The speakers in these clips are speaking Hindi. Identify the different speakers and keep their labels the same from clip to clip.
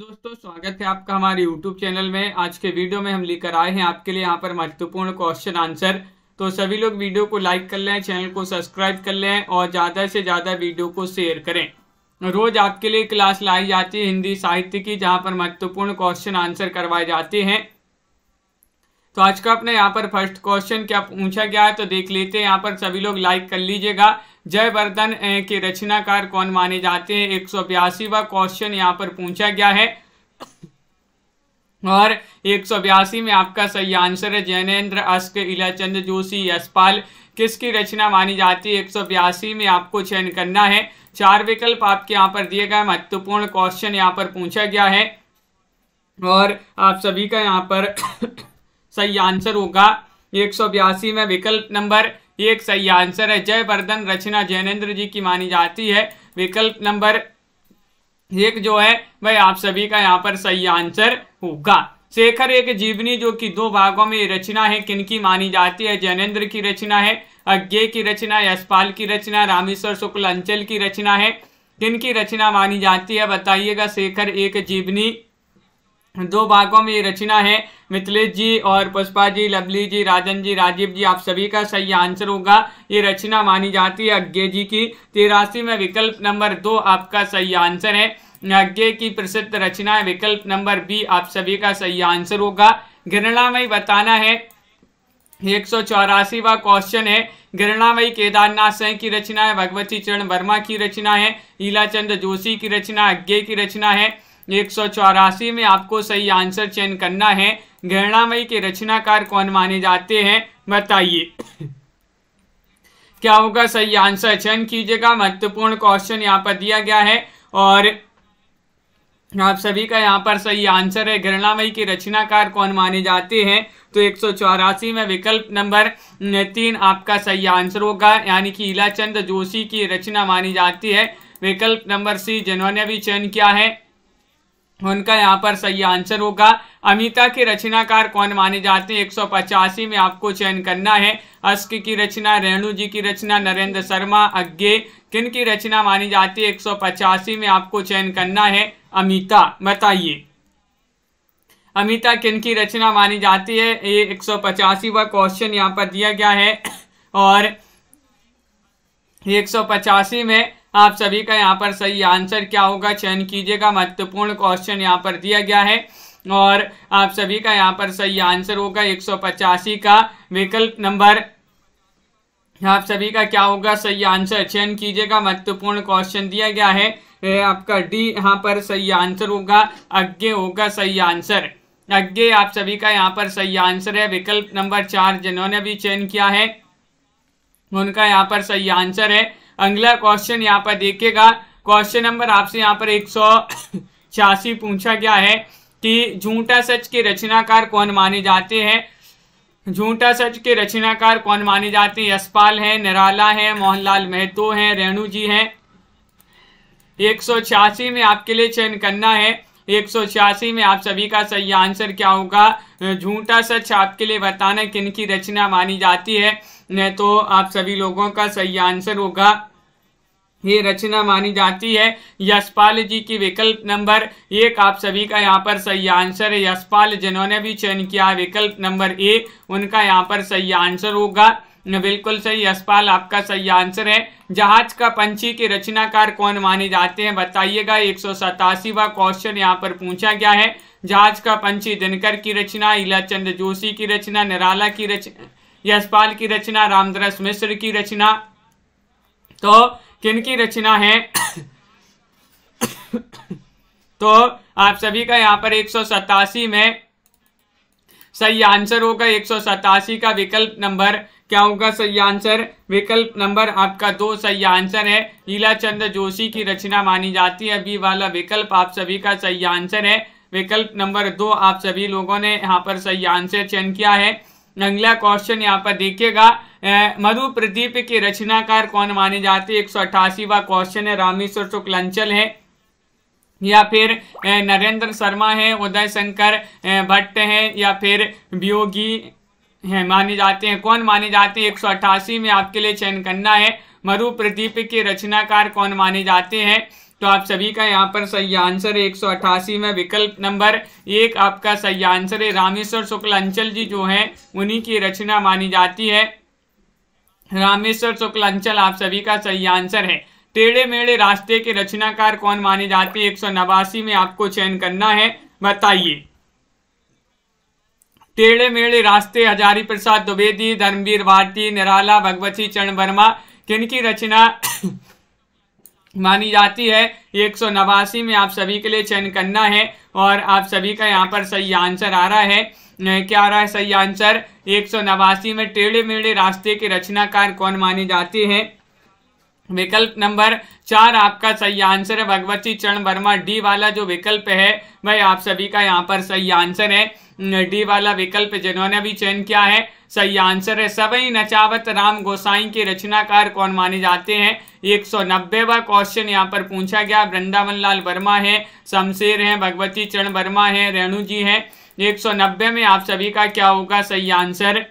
Speaker 1: दोस्तों स्वागत है आपका हमारे YouTube चैनल में आज के वीडियो में हम लेकर आए हैं आपके लिए यहाँ पर महत्वपूर्ण क्वेश्चन आंसर तो सभी लोग वीडियो को लाइक कर लें चैनल को सब्सक्राइब कर लें और ज़्यादा से ज़्यादा वीडियो को शेयर करें रोज़ आपके लिए क्लास लाई जाती है हिंदी साहित्य की जहाँ पर महत्वपूर्ण क्वेश्चन आंसर करवाए जाते हैं तो आज का अपने यहाँ पर फर्स्ट क्वेश्चन क्या पूछा गया है तो देख लेते हैं यहाँ पर सभी लोग लाइक कर लीजिएगा जयवर्धन के रचनाकार कौन माने जाते हैं एक सौ क्वेश्चन यहाँ पर पूछा गया है और एक सौ बयासी में आपका सही आंसर है जैनेन्द्र अस्क इलाचंद जोशी यशपाल किसकी रचना मानी जाती है एक सौ बयासी में आपको चयन करना है चार विकल्प आपके यहाँ पर दिए गए महत्वपूर्ण क्वेश्चन यहाँ पर पूछा गया है और आप सभी का यहाँ पर सही आंसर होगा एक सौ बयासी में विकल्प नंबर एक सही आंसर है जयवर्धन रचना जैनेन्द्र जी की मानी जाती है विकल्प नंबर एक जो है वह आप सभी का यहाँ पर सही आंसर होगा शेखर एक जीवनी जो कि दो भागों में रचना है किनकी मानी जाती है जैनेन्द्र की रचना है अज्ञे की रचना यशपाल की रचना रामेश्वर शुक्ल अंचल की रचना है किनकी रचना मानी जाती है बताइएगा शेखर एक जीवनी दो भागों में ये रचना है मिथिलेश जी और पुष्पा जी लवली जी राजन जी राजीव जी आप सभी का सही आंसर होगा ये रचना मानी जाती है अज्ञे जी की तिरासी में विकल्प नंबर दो आपका सही आंसर है अज्ञे की प्रसिद्ध रचना है विकल्प नंबर बी आप सभी का सही आंसर होगा घृणामयी बताना है एक सौ चौरासीवा क्वेश्चन है गृणामयी केदारनाथ सिंह की रचना है भगवती चरण वर्मा की रचना है लीलाचंद जोशी की रचना अज्ञे की रचना है एक में आपको सही आंसर चयन करना है गहनामयी के रचनाकार कौन माने जाते हैं बताइए क्या होगा सही आंसर चयन कीजिएगा महत्वपूर्ण क्वेश्चन यहाँ पर दिया गया है और आप सभी का यहाँ पर सही आंसर है घृणामयी के रचनाकार कौन माने जाते हैं तो एक में विकल्प नंबर तीन आपका सही आंसर होगा यानी कि इलाचंद जोशी की रचना मानी जाती है विकल्प नंबर सी जिन्होंने भी चयन किया है उनका यहाँ पर सही आंसर होगा अमिता के रचनाकार कौन माने जाते हैं एक में आपको चयन करना है अस्क की रचना रेणु जी की रचना नरेंद्र शर्मा अज्ञे किन की रचना मानी जाती है एक में आपको चयन करना है अमिता बताइए अमिता किन की रचना मानी जाती है ये एक सौ क्वेश्चन यहाँ पर दिया गया है और एक सौ पचासी में आप सभी का यहाँ पर सही आंसर क्या होगा चयन कीजिएगा महत्वपूर्ण क्वेश्चन यहाँ पर दिया गया है और आप सभी का यहाँ पर सही आंसर होगा एक का विकल्प नंबर आप सभी का क्या होगा सही आंसर चयन कीजिएगा महत्वपूर्ण क्वेश्चन दिया गया है आपका डी यहाँ पर सही आंसर होगा अज्ञे होगा सही आंसर अज्ञे आप सभी का यहाँ पर सही आंसर है विकल्प नंबर चार जिन्होंने भी चयन किया है उनका यहाँ पर सही आंसर है अगला क्वेश्चन यहाँ पर देखिएगा क्वेश्चन नंबर आपसे यहाँ पर एक सौ छियासी पूछा गया है कि झूठा सच के रचनाकार कौन माने जाते हैं झूठा सच के रचनाकार कौन माने जाते हैं यशपाल है निराला है मोहनलाल महतो है रेणु जी हैं एक सौ छियासी में आपके लिए चयन करना है एक सौ छियासी में आप सभी का सही आंसर क्या होगा झूठा सच आपके लिए बताना किन की रचना मानी जाती है तो आप सभी लोगों का सही आंसर होगा ही रचना मानी जाती है यशपाल जी की विकल्प नंबर एक आप सभी का यहाँ पर सही आंसर है यशपाल जिन्होंने भी चयन किया विकल्प नंबर एक उनका यहाँ पर सही आंसर होगा बिल्कुल सही यशपाल आपका सही आंसर है जहाज का पंछी के रचनाकार कौन माने जाते हैं बताइएगा एक सौ सतासीवा क्वेश्चन यहाँ पर पूछा गया है जहाज का पंछी दिनकर की रचना इलाचंद जोशी की रचना निराला की रचना यशपाल की रचना रामदरस मिश्र की रचना तो किन की रचना है तो आप सभी का यहाँ पर एक में सही आंसर होगा एक का विकल्प नंबर क्या होगा सही आंसर विकल्प नंबर आपका दो सही आंसर है लीला चंद्र जोशी की रचना मानी जाती है अभी वाला विकल्प आप सभी का सही आंसर है विकल्प नंबर दो आप सभी लोगों ने यहाँ पर सही आंसर चयन किया है अगला क्वेश्चन यहाँ पर देखिएगा मधु प्रदीप के रचनाकार कौन माने जाते हैं एक सौ व क्वेश्चन है रामेश्वर शुक्लांचल है या फिर नरेंद्र शर्मा है उदय शंकर भट्ट है या फिर वियोगी है माने जाते हैं कौन माने जाते हैं एक सौ अट्ठासी में आपके लिए चयन करना है मधु प्रदीप के रचनाकार कौन माने जाते हैं तो आप सभी का यहाँ पर सही आंसर एक सौ अठासी में विकल्प नंबर एक आपका सही आंसर है रामेश्वर शुक्ल अंचल जी जो है उन्हीं की रचना मानी जाती है रामेश्वर शुक्ल अंचल आप सभी का सही आंसर है टेढ़े मेढ़े रास्ते के रचनाकार कौन माने जाते हैं एक सौ नवासी में आपको चयन करना है बताइए टेढ़े मेढ़े रास्ते हजारी प्रसाद द्विवेदी धर्मवीर भारती निराला भगवती चरण वर्मा किनकी रचना मानी जाती है सौ एक में आप सभी के लिए चयन करना है और आप सभी का यहाँ पर सही आंसर आ रहा है क्या आ रहा है सही आंसर एक में टेढ़े मेढ़े रास्ते के रचनाकार कौन मानी जाती है विकल्प नंबर चार आपका सही आंसर है भगवती चरण वर्मा डी वाला जो विकल्प है भाई आप सभी का यहाँ पर सही आंसर है डी वाला विकल्प जिन्होंने भी चयन किया है सही आंसर है सभी नचावत राम गोसाई के रचनाकार कौन माने जाते हैं एक सौ नब्बेवा क्वेश्चन यहाँ पर पूछा गया वृंदावन लाल वर्मा है शमशेर है भगवती चरण वर्मा है रेणु जी है एक सौ नब्बे में आप सभी का क्या होगा सही आंसर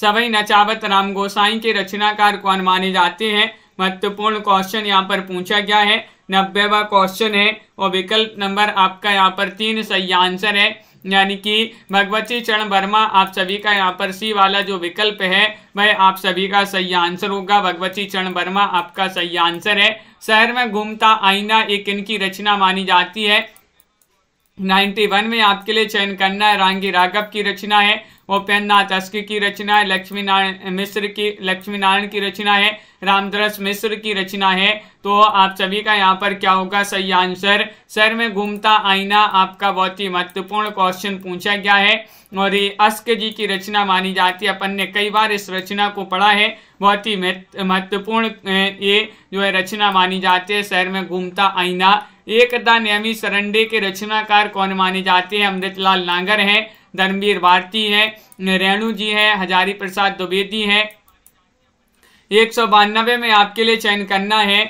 Speaker 1: सवई नचावत राम गोसाई के रचनाकार कौन माने जाते हैं महत्वपूर्ण क्वेश्चन यहाँ पर पूछा गया है नब्बेवा क्वेश्चन है और विकल्प नंबर आपका यहाँ पर तीन सही आंसर है यानी कि भगवती चरण वर्मा आप सभी का यहाँ पर सी वाला जो विकल्प है वह आप सभी का सही आंसर होगा भगवती चरण वर्मा आपका सही आंसर है शहर में घूमता आईना एक इनकी रचना मानी जाती है 91 में आपके लिए चयन करना है रांगी राघव की रचना है नाथ अस्की की रचना है लक्ष्मी नारायण मिश्र की लक्ष्मी नारायण की रचना है रामदरस मिश्र की रचना है तो आप सभी का यहाँ पर क्या होगा सही आंसर सर में घूमता आईना आपका बहुत ही महत्वपूर्ण क्वेश्चन पूछा गया है और ये अस्क जी की रचना मानी जाती है अपन ने कई बार इस रचना को पढ़ा है बहुत ही महत्वपूर्ण ये जो है रचना मानी जाती है शहर में घूमता आईना एकता नियमी सरंडे के रचनाकार कौन माने जाते हैं अमृतलाल नागर हैं धर्मवीर भारती हैं रेणु जी हैं हजारी प्रसाद द्विवेदी हैं एक सौ बानबे में आपके लिए चयन करना है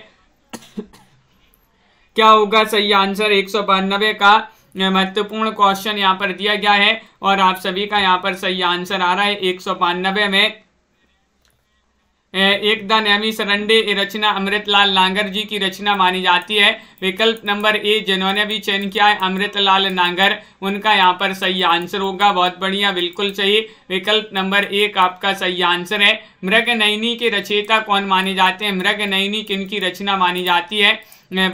Speaker 1: क्या होगा सही आंसर एक सौ बानबे का महत्वपूर्ण क्वेश्चन यहाँ पर दिया गया है और आप सभी का यहाँ पर सही आंसर आ रहा है एक सौ बानबे में एकदा नैमी सरंडे रचना अमृतलाल लांगर जी की रचना मानी जाती है विकल्प नंबर ए जिन्होंने भी चयन किया है अमृत लाल नांगर उनका यहाँ पर सही आंसर होगा बहुत बढ़िया बिल्कुल सही विकल्प नंबर एक आपका सही आंसर है मृग नयनी के रचयिता कौन माने जाते हैं मृग नयनी की रचना मानी जाती है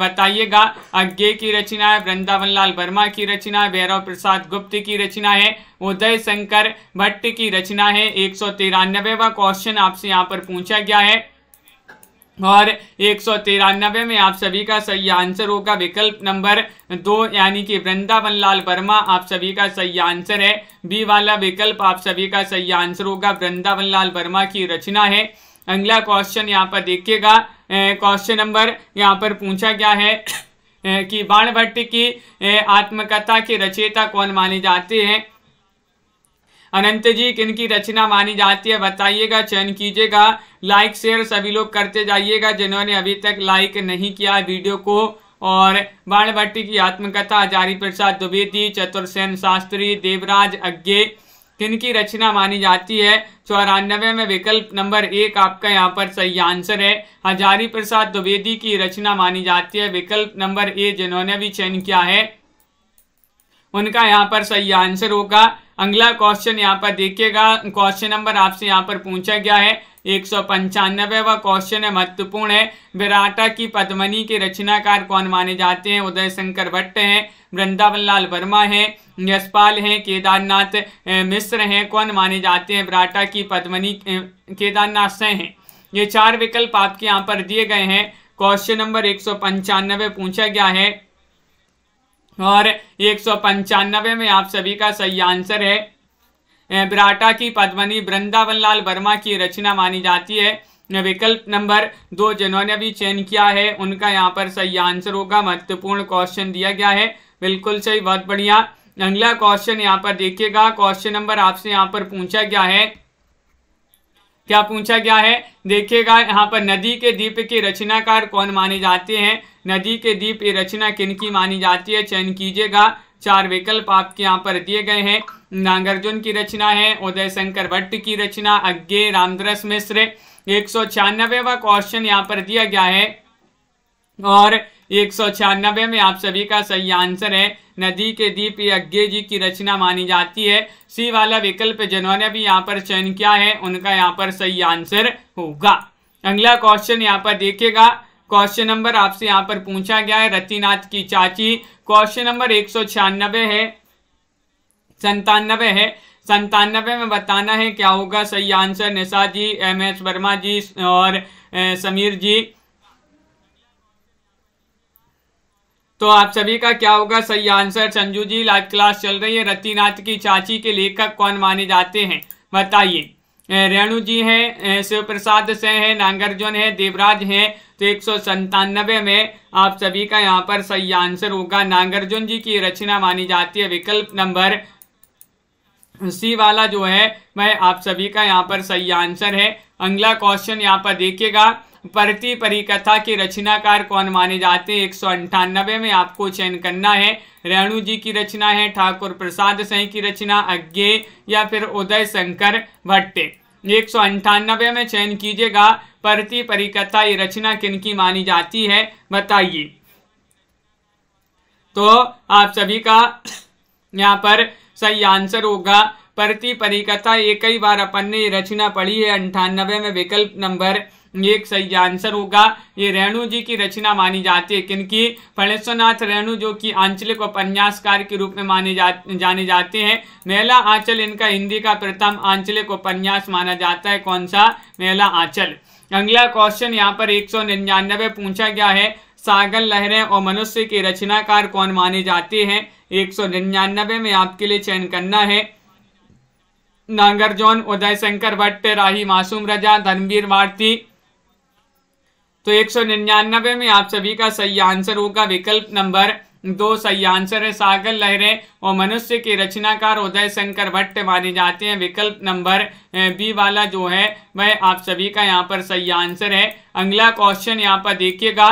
Speaker 1: बताइएगा अज्ञे की रचना है वृंदावन लाल वर्मा की रचना है भैरव प्रसाद गुप्त की रचना है उदय शंकर भट्ट की रचना है एक सौ क्वेश्चन आपसे यहाँ पर पूछा गया है और एक सौ तिरानबे में आप सभी का सही आंसर होगा विकल्प नंबर दो यानी कि वृंदावन लाल वर्मा आप सभी का सही आंसर है बी वाला विकल्प आप सभी का सही आंसर होगा वृंदावन लाल वर्मा की रचना है अगला क्वेश्चन यहाँ पर देखिएगा क्वेश्चन नंबर यहाँ पर पूछा गया है कि बाण भट्ट की आत्मकथा के रचयिता कौन माने जाते हैं अनंत जी किनकी रचना मानी जाती है बताइएगा चयन कीजिएगा लाइक शेयर सभी लोग करते जाइएगा जिन्होंने अभी तक लाइक नहीं किया वीडियो को और भट्टी की आत्मकथा आचारी प्रसाद द्विवेदी चतुर्सेन शास्त्री देवराज अज्ञे किनकी रचना मानी जाती है चौरानवे में विकल्प नंबर एक आपका यहाँ पर सही आंसर है हजारी प्रसाद द्विवेदी की रचना मानी जाती है विकल्प नंबर ए जिन्होंने भी चयन किया है उनका यहाँ पर सही आंसर होगा अगला क्वेश्चन यहाँ पर देखिएगा क्वेश्चन नंबर आपसे यहाँ पर पूछा गया है एक सौ पंचानबे व क्वेश्चन है महत्वपूर्ण है विराटा की पद्मनी के रचनाकार कौन माने जाते हैं उदय शंकर भट्ट हैं वृंदावन लाल वर्मा हैं यशपाल हैं केदारनाथ मिश्र हैं कौन माने जाते हैं विराटा की पद्मनी केदारनाथ से हैं ये चार विकल्प आपके यहाँ पर दिए गए हैं क्वेश्चन नंबर एक सौ पंचानबे पूछा गया है और एक सौ पंचानवे में आप सभी का सही आंसर है ब्राटा की पद्मनी वृंदावन लाल वर्मा की रचना मानी जाती है विकल्प नंबर दो जिन्होंने भी चयन किया है उनका यहाँ पर सही आंसर होगा महत्वपूर्ण क्वेश्चन दिया गया है बिल्कुल सही बहुत बढ़िया अगला क्वेश्चन यहाँ पर देखिएगा क्वेश्चन नंबर आपसे यहाँ पर पूछा गया है क्या पूछा गया है देखिएगा यहाँ पर नदी के द्वीप के रचनाकार कौन माने जाते हैं नदी के दीप की रचना किनकी मानी जाती है चयन कीजिएगा चार विकल्प आपके यहाँ पर दिए गए हैं नागार्जुन की रचना है उदय शंकर भट्ट की रचना अज्ञे रामदरस मिश्र एक सौ छियानवेवा क्वेश्चन यहाँ पर दिया गया है और एक सौ छियानबे में आप सभी का सही आंसर है नदी के दीप यज्ञ जी की रचना मानी जाती है सी वाला विकल्प जिन्होंने भी यहाँ पर चयन किया है उनका यहाँ पर सही आंसर होगा अगला क्वेश्चन यहाँ पर देखिएगा क्वेश्चन नंबर आपसे यहाँ पर पूछा गया है रतिनाथ की चाची क्वेश्चन नंबर एक सौ छियानबे है संतानबे है संतानबे में बताना है क्या होगा सही answer Nisha ji M S Verma ji और समीर जी तो आप सभी का क्या होगा सही answer Sanju ji live class चल रही है रतिनाथ की चाची के लेखक कौन माने जाते हैं बताइए रेणु जी हैं शिव प्रसाद से हैं नागार्जुन है देवराज हैं तो एक सौ संतानबे में आप सभी का यहाँ पर सही आंसर होगा नागार्जुन जी की रचना मानी जाती है विकल्प नंबर सी वाला जो है मैं आप सभी का यहाँ पर सही आंसर है अगला क्वेश्चन यहाँ पर देखिएगा प्रति परिकथा के रचनाकार कौन माने जाते हैं एक सौ अंठानबे में आपको चयन करना है रेणु जी की रचना है ठाकुर प्रसाद सिंह की रचना अज्ञे या फिर उदय शंकर भट्टे एक सौ अंठानबे में चयन कीजिएगा प्रति परिकथा ये रचना किनकी मानी जाती है बताइए तो आप सभी का यहाँ पर सही आंसर होगा प्रति परिकथा ये कई बार अपन ने ये रचना पढ़ी है अंठानबे में विकल्प नंबर ये एक सही आंसर होगा ये रेणु जी की रचना मानी जाती है क्योंकि फणेश्वरनाथ रेणु जो कि आंचलिक उपन्यासकार के रूप में माने जा जाने जाते हैं मेला आंचल इनका हिंदी का प्रथम आंचलिक उपन्यास माना जाता है कौन सा मेला आंचल अगला क्वेश्चन यहाँ पर एक पूछा गया है सागर लहरें और मनुष्य के रचनाकार कौन माने जाते हैं एक सौ निन्यानबे में आपके लिए चयन करना है नागार्जुन उदय शंकर भट्ट राही मासूम रजा धर्मवीर भारती तो एक सौ निन्यानबे में आप सभी का सही आंसर होगा विकल्प नंबर दो सही आंसर है सागर लहरें और मनुष्य के रचनाकार उदय शंकर भट्ट माने जाते हैं विकल्प नंबर बी वाला जो है वह आप सभी का यहाँ पर सही आंसर है अगला क्वेश्चन यहाँ पर देखिएगा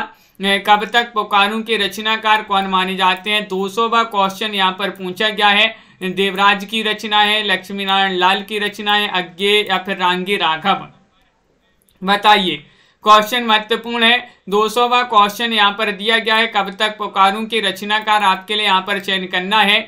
Speaker 1: कब तक पुकारों के रचनाकार कौन माने जाते हैं दो सौवा क्वेश्चन यहाँ पर पूछा गया है देवराज की रचना है लक्ष्मीनारायण लाल की रचना है अज्ञे या फिर रांगी राघव बताइए क्वेश्चन महत्वपूर्ण है दो सौवा क्वेश्चन यहाँ पर दिया गया है कब तक पुकारों की रचनाकार आपके लिए यहाँ पर चयन करना है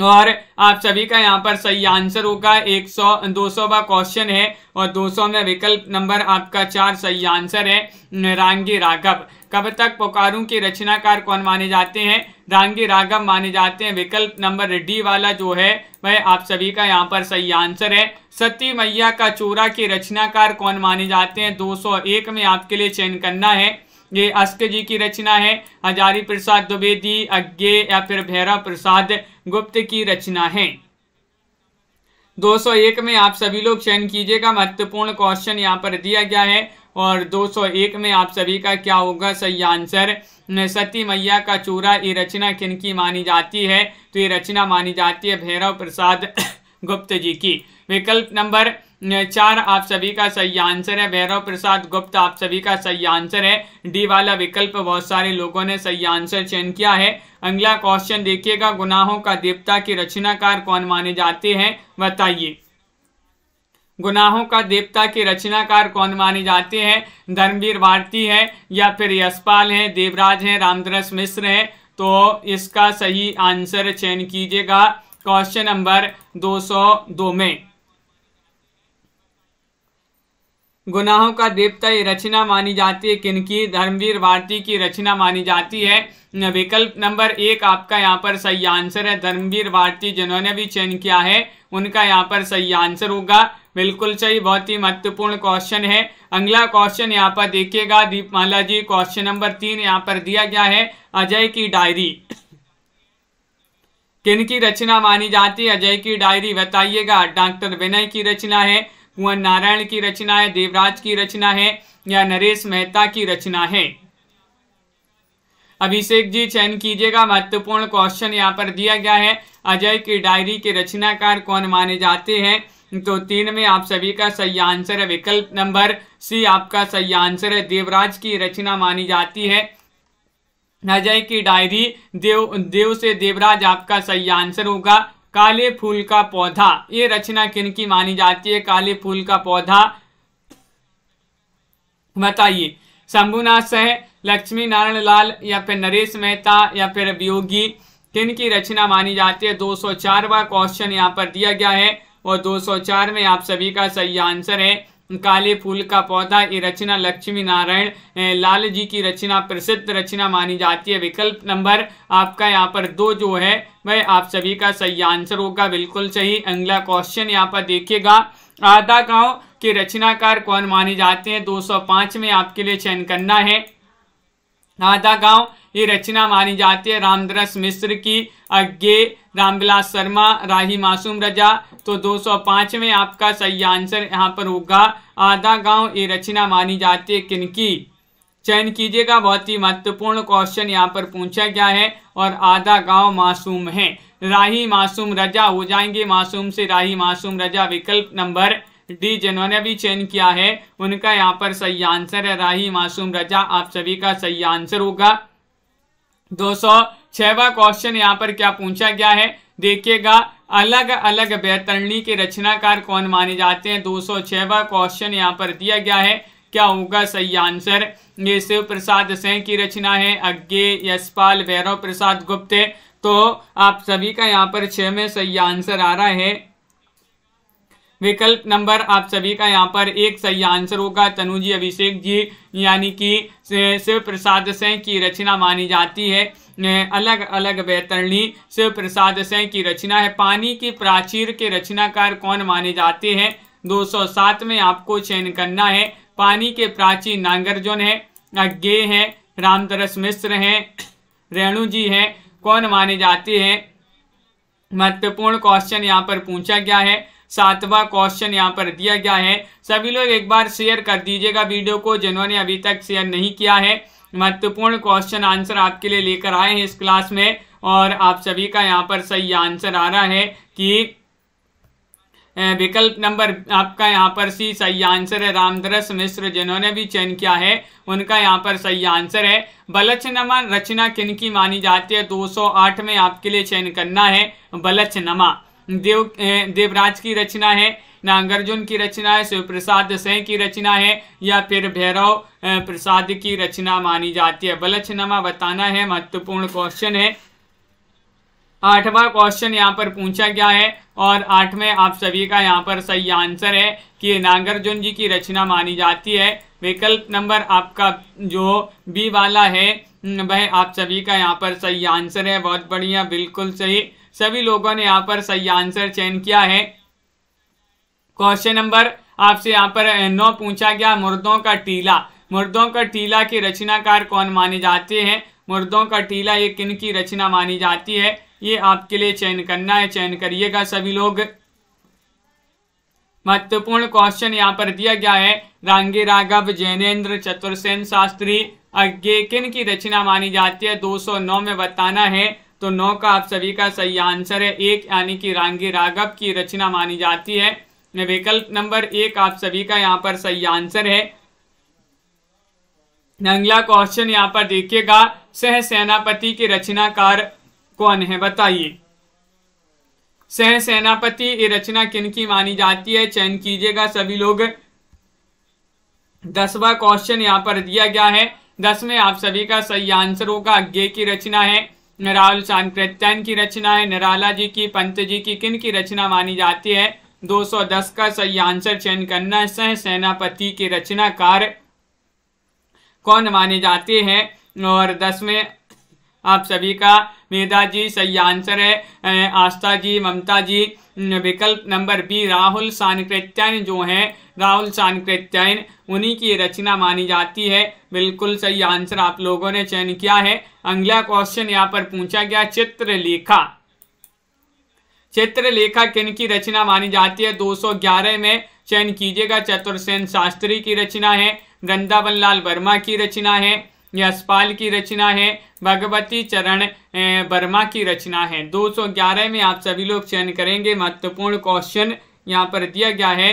Speaker 1: और आप सभी का यहाँ पर सही आंसर होगा एक सौ दो सौ का क्वेश्चन है और दो सौ में विकल्प नंबर आपका चार सही आंसर है रांगी राघव कब तक पुकारों के रचनाकार कौन माने जाते हैं रांगी राघव माने जाते हैं विकल्प नंबर डी वाला जो है वह आप सभी का यहाँ पर सही आंसर है सती मैया का चोरा के रचनाकार कौन माने जाते हैं दो में आपके लिए चयन करना है ये अस्क जी की रचना है हजारी प्रसाद द्विवेदी अज्ञे या फिर भैरव प्रसाद गुप्त की रचना है 201 में आप सभी लोग चयन कीजिएगा महत्वपूर्ण क्वेश्चन यहाँ पर दिया गया है और 201 में आप सभी का क्या होगा सही आंसर सती मैया का चूरा ये रचना किनकी मानी जाती है तो ये रचना मानी जाती है भैरव प्रसाद गुप्त जी की विकल्प नंबर चार आप सभी का सही आंसर है भैरव प्रसाद गुप्त आप सभी का सही आंसर है डी वाला विकल्प बहुत सारे लोगों ने सही आंसर चयन किया है अगला क्वेश्चन देखिएगा गुनाहों का देवता के रचनाकार कौन माने जाते हैं बताइए गुनाहों का देवता के रचनाकार कौन माने जाते हैं धर्मवीर भारती है या फिर यशपाल हैं देवराज हैं रामदरस मिश्र हैं तो इसका सही आंसर चयन कीजिएगा क्वेश्चन नंबर 202 में गुनाहों का देवता ये रचना मानी जाती है किनकी धर्मवीर भारती की रचना मानी जाती है विकल्प नंबर एक आपका यहाँ पर सही आंसर है धर्मवीर भारती जिन्होंने भी चयन किया है उनका यहाँ पर सही आंसर होगा बिल्कुल सही बहुत ही महत्वपूर्ण क्वेश्चन है अगला क्वेश्चन यहाँ पर देखिएगा दीपमाला जी क्वेश्चन नंबर तीन यहाँ पर दिया गया है अजय की डायरी किनकी रचना मानी जाती है अजय की डायरी बताइएगा डॉक्टर विनय की रचना है कुंवर नारायण की रचना है देवराज की रचना है या नरेश मेहता की रचना है अभिषेक जी चयन कीजिएगा महत्वपूर्ण क्वेश्चन यहाँ पर दिया गया है अजय की डायरी के रचनाकार कौन माने जाते हैं तो तीन में आप सभी का सही आंसर है विकल्प नंबर सी आपका सही आंसर है देवराज की रचना मानी जाती है अजय की डायरी देव देव से देवराज आपका सही आंसर होगा काले फूल का पौधा ये रचना किन की मानी जाती है काले फूल का पौधा बताइए शंभुनाथ सह लक्ष्मी नारायण लाल या फिर नरेश मेहता या फिर अभियोगी की रचना मानी जाती है दो सौ क्वेश्चन यहाँ पर दिया गया है और 204 में आप सभी का सही आंसर है काले फूल का पौधा ये रचना लक्ष्मी नारायण लाल जी की रचना प्रसिद्ध रचना मानी जाती है विकल्प नंबर आपका यहाँ पर दो जो है वह आप सभी का सही आंसर होगा बिल्कुल सही अगला क्वेश्चन यहाँ पर देखिएगा आधा गांव के रचनाकार कौन माने जाते हैं 205 में आपके लिए चयन करना है नादा गांव ये रचना मानी जाती है रामदरस मिश्र की अज्ञे रामविलास शर्मा राही मासूम रजा तो 205 में आपका सही आंसर यहाँ पर होगा आधा गांव ये रचना मानी जाती है किनकी चयन कीजिएगा बहुत ही महत्वपूर्ण क्वेश्चन यहाँ पर पूछा गया है और आधा गांव मासूम है राही मासूम रजा हो जाएंगे मासूम से राही मासूम रजा विकल्प नंबर डी जिन्होंने भी चयन किया है उनका यहाँ पर सही आंसर है राही मासूम रजा आप सभी का सही आंसर होगा दो सौ छवा क्वेश्चन यहाँ पर क्या पूछा गया है देखिएगा अलग अलग बेतरणी के रचनाकार कौन माने जाते हैं दो सौ छवा क्वेश्चन यहाँ पर दिया गया है क्या होगा सही आंसर ये शिव प्रसाद सिंह की रचना है अज्ञे यशपाल भैरव प्रसाद गुप्ते तो आप सभी का यहाँ पर छ में सही आंसर आ रहा है विकल्प नंबर आप सभी का यहाँ पर एक सही आंसर होगा तनु जी अभिषेक जी यानी कि शिव प्रसाद सिंह की रचना मानी जाती है अलग अलग वैतरणी शिव प्रसाद सिंह की रचना है पानी की प्राचीर के रचनाकार कौन माने जाते हैं 207 में आपको चयन करना है पानी के प्राचीन नागार्जुन है अज्ञे हैं रामदरस मिश्र हैं रेणु जी हैं कौन माने जाते हैं महत्वपूर्ण क्वेश्चन यहाँ पर पूछा गया है सातवां क्वेश्चन यहाँ पर दिया गया है सभी लोग एक बार शेयर कर दीजिएगा वीडियो को जिन्होंने अभी तक शेयर नहीं किया है महत्वपूर्ण क्वेश्चन आंसर आपके लिए लेकर आए हैं इस क्लास में और आप सभी का यहाँ पर सही आंसर आ रहा है कि विकल्प नंबर आपका यहाँ पर सी सही आंसर है रामदरस मिश्र जिन्होंने भी चयन किया है उनका यहाँ पर सही आंसर है नमा रचना किन की मानी जाती है 208 में आपके लिए चयन करना है नमा देव देवराज की रचना है नागार्जुन की रचना है शिवप्रसाद सिंह की रचना है या फिर भैरव प्रसाद की रचना मानी जाती है बलचनामा बताना है महत्वपूर्ण क्वेश्चन है आठवां क्वेश्चन यहाँ पर पूछा गया है और आठवें आप सभी का यहाँ पर सही आंसर है कि नागार्जुन जी की रचना मानी जाती है विकल्प नंबर आपका जो बी वाला है वह आप सभी का यहाँ पर सही आंसर है बहुत बढ़िया बिल्कुल सही सभी लोगों ने यहाँ पर सही आंसर चयन किया है क्वेश्चन नंबर आपसे यहाँ पर नौ पूछा गया मुर्दों का टीला मुर्दों का टीला के रचनाकार कौन माने जाते हैं मुर्दों का टीला ये किन की रचना मानी जाती है ये आपके लिए चयन करना है चयन करिएगा सभी लोग महत्वपूर्ण क्वेश्चन यहाँ पर दिया गया है रांगे राघव जैनेन्द्र चतुर्सेन शास्त्री अज्ञे किन की रचना मानी जाती है 209 में बताना है तो नौ का आप सभी का सही आंसर है एक यानी कि रांगी राघव की रचना मानी जाती है विकल्प नंबर एक आप सभी का यहाँ पर सही आंसर है अगला क्वेश्चन यहाँ पर देखिएगा सह सेनापति के रचनाकार कौन है बताइए सह सेनापति ये रचना किनकी मानी जाती है चयन कीजिएगा सभी लोग दसवा क्वेश्चन यहाँ पर दिया गया है दस में आप सभी का सही आंसर होगा अज्ञे की रचना है नराल सांकृत्यान की रचना है निराला जी की पंत जी की किन की रचना मानी जाती है 210 का सही आंसर चयन करना है सह सेनापति की रचनाकार कौन माने जाते हैं और दस में आप सभी का मेधा जी सही आंसर है आस्था जी ममता जी विकल्प नंबर बी राहुल सानकृत्यन जो हैं राहुल सांकृत्यायन उन्हीं की रचना मानी जाती है बिल्कुल सही आंसर आप लोगों ने चयन किया है अगला क्वेश्चन यहाँ पर पूछा गया चित्रलेखा चित्रलेखा किन की रचना मानी जाती है 211 में चयन कीजिएगा चतुर्सेन शास्त्री की रचना है वृंदावन लाल वर्मा की रचना है यशपाल की रचना है भगवती चरण वर्मा की रचना है 211 में आप सभी लोग चयन करेंगे महत्वपूर्ण क्वेश्चन यहाँ पर दिया गया है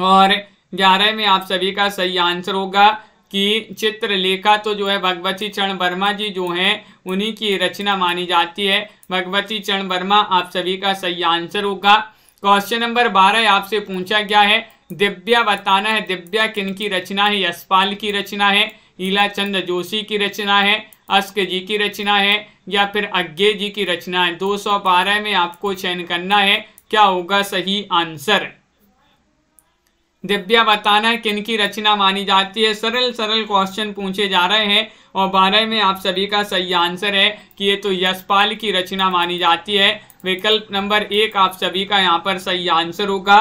Speaker 1: और ग्यारह में आप सभी का सही आंसर होगा कि चित्रलेखा तो जो है भगवती चरण वर्मा जी जो हैं उन्हीं की रचना मानी जाती है भगवती चरण वर्मा आप सभी का सही आंसर होगा क्वेश्चन नंबर बारह आपसे पूछा गया है दिव्या बताना है दिव्या किन की रचना है यशपाल की रचना है ईलाचंद चंद्र जोशी की रचना है अस्क जी की रचना है या फिर अज्ञे जी की रचना है 212 में आपको चयन करना है क्या होगा सही आंसर दिव्या बताना है किनकी रचना मानी जाती है सरल सरल क्वेश्चन पूछे जा रहे हैं और बारह में आप सभी का सही आंसर है कि ये तो यशपाल की रचना मानी जाती है विकल्प नंबर एक आप सभी का यहाँ पर सही आंसर होगा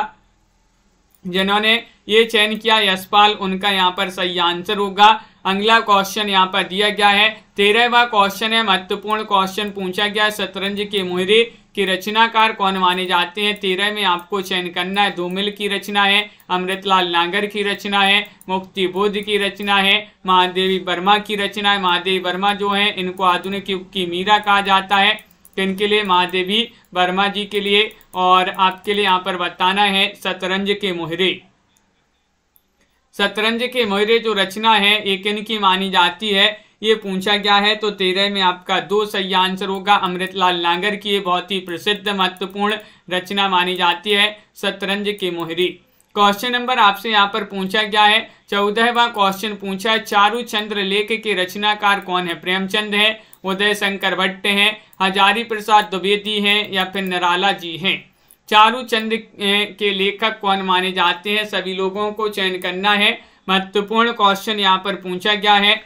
Speaker 1: जिन्होंने ये चयन किया यशपाल उनका यहाँ पर सही आंसर होगा अगला क्वेश्चन यहाँ पर दिया गया है तेरहवा क्वेश्चन है महत्वपूर्ण क्वेश्चन पूछा गया शतरंज के मोहरे की रचनाकार कौन माने जाते हैं तेरह में आपको चयन करना है धूमिल की रचना है अमृतलाल नागर की रचना है मुक्ति बोध की रचना है महादेवी वर्मा की रचना है महादेवी वर्मा जो है इनको आधुनिक युग की मीरा कहा जाता है इनके लिए महादेवी वर्मा जी के लिए और आपके लिए यहाँ पर बताना है शतरंज के मोहरे शतरंज के मोहरे जो रचना है ये किन की मानी जाती है ये पूछा गया है तो तेरह में आपका दो सही आंसर होगा अमृतलाल नागर की ये बहुत ही प्रसिद्ध महत्वपूर्ण रचना मानी जाती है शतरंज के मोहरी क्वेश्चन नंबर आपसे यहाँ पर पूछा गया है चौदहवा क्वेश्चन पूछा है चारू चंद्र लेख के रचनाकार कौन है प्रेमचंद है उदय शंकर भट्ट है हजारी प्रसाद द्विवेदी है या फिर नराला जी हैं चारू चंद्र के लेखक कौन माने जाते हैं सभी लोगों को चयन करना है महत्वपूर्ण क्वेश्चन यहाँ पर पूछा गया है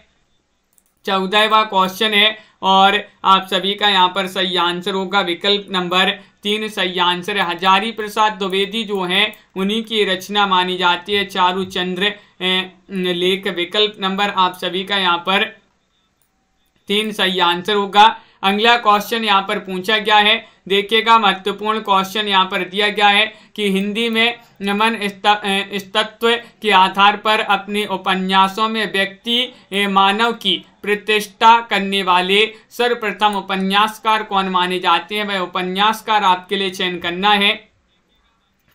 Speaker 1: चौदहवा क्वेश्चन है और आप सभी का यहाँ पर सही आंसर होगा विकल्प नंबर तीन सही आंसर है हजारी प्रसाद द्विवेदी जो हैं उन्हीं की रचना मानी जाती है चारू चंद्र लेख विकल्प नंबर आप सभी का यहाँ पर तीन सही आंसर होगा अगला क्वेश्चन यहाँ पर पूछा गया है देखिएगा महत्वपूर्ण क्वेश्चन यहाँ पर दिया गया है कि हिंदी में नमन इस तत्व के आधार पर अपने उपन्यासों में व्यक्ति मानव की प्रतिष्ठा करने वाले सर्वप्रथम उपन्यासकार कौन माने जाते हैं वह उपन्यासकार आपके लिए चयन करना है